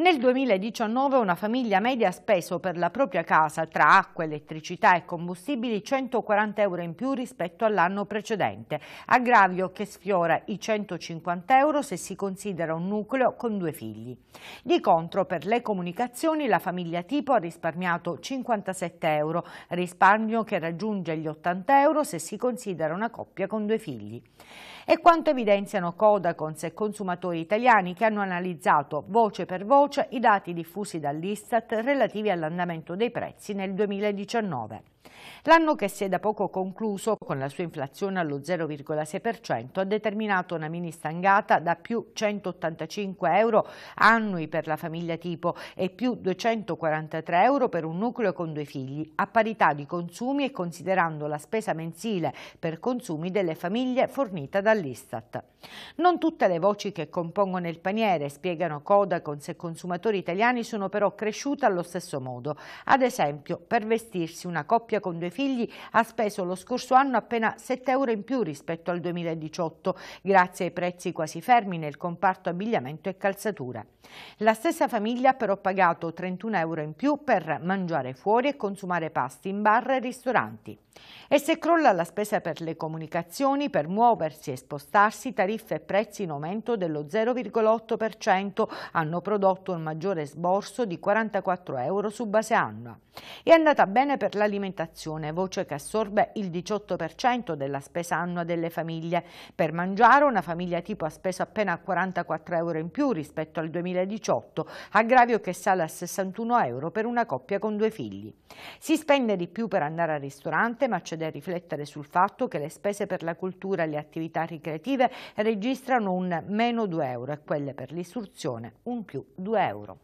Nel 2019 una famiglia media ha speso per la propria casa tra acqua, elettricità e combustibili 140 euro in più rispetto all'anno precedente, aggravio che sfiora i 150 euro se si considera un nucleo con due figli. Di contro per le comunicazioni la famiglia tipo ha risparmiato 57 euro, risparmio che raggiunge gli 80 euro se si considera una coppia con due figli. E quanto evidenziano Codacons e consumatori italiani che hanno analizzato voce per voce voce cioè i dati diffusi dall'Istat relativi all'andamento dei prezzi nel 2019. L'anno che si è da poco concluso, con la sua inflazione allo 0,6%, ha determinato una mini stangata da più 185 euro annui per la famiglia tipo e più 243 euro per un nucleo con due figli, a parità di consumi e considerando la spesa mensile per consumi delle famiglie fornita dall'Istat. Non tutte le voci che compongono il paniere, spiegano Codacons e consumatori italiani, sono però cresciute allo stesso modo. Ad esempio, per vestirsi una coppia con con due figli ha speso lo scorso anno appena 7 euro in più rispetto al 2018, grazie ai prezzi quasi fermi nel comparto abbigliamento e calzatura. La stessa famiglia ha però pagato 31 euro in più per mangiare fuori e consumare pasti in bar e ristoranti. E se crolla la spesa per le comunicazioni, per muoversi e spostarsi, tariffe e prezzi in aumento dello 0,8% hanno prodotto un maggiore sborso di 44 euro su base annua. È andata bene per l'alimentazione alimentazione, voce che assorbe il 18% della spesa annua delle famiglie. Per mangiare una famiglia tipo ha speso appena 44 euro in più rispetto al 2018, aggravio che sale a 61 euro per una coppia con due figli. Si spende di più per andare al ristorante, ma c'è da riflettere sul fatto che le spese per la cultura e le attività ricreative registrano un meno 2 euro e quelle per l'istruzione un più 2 euro.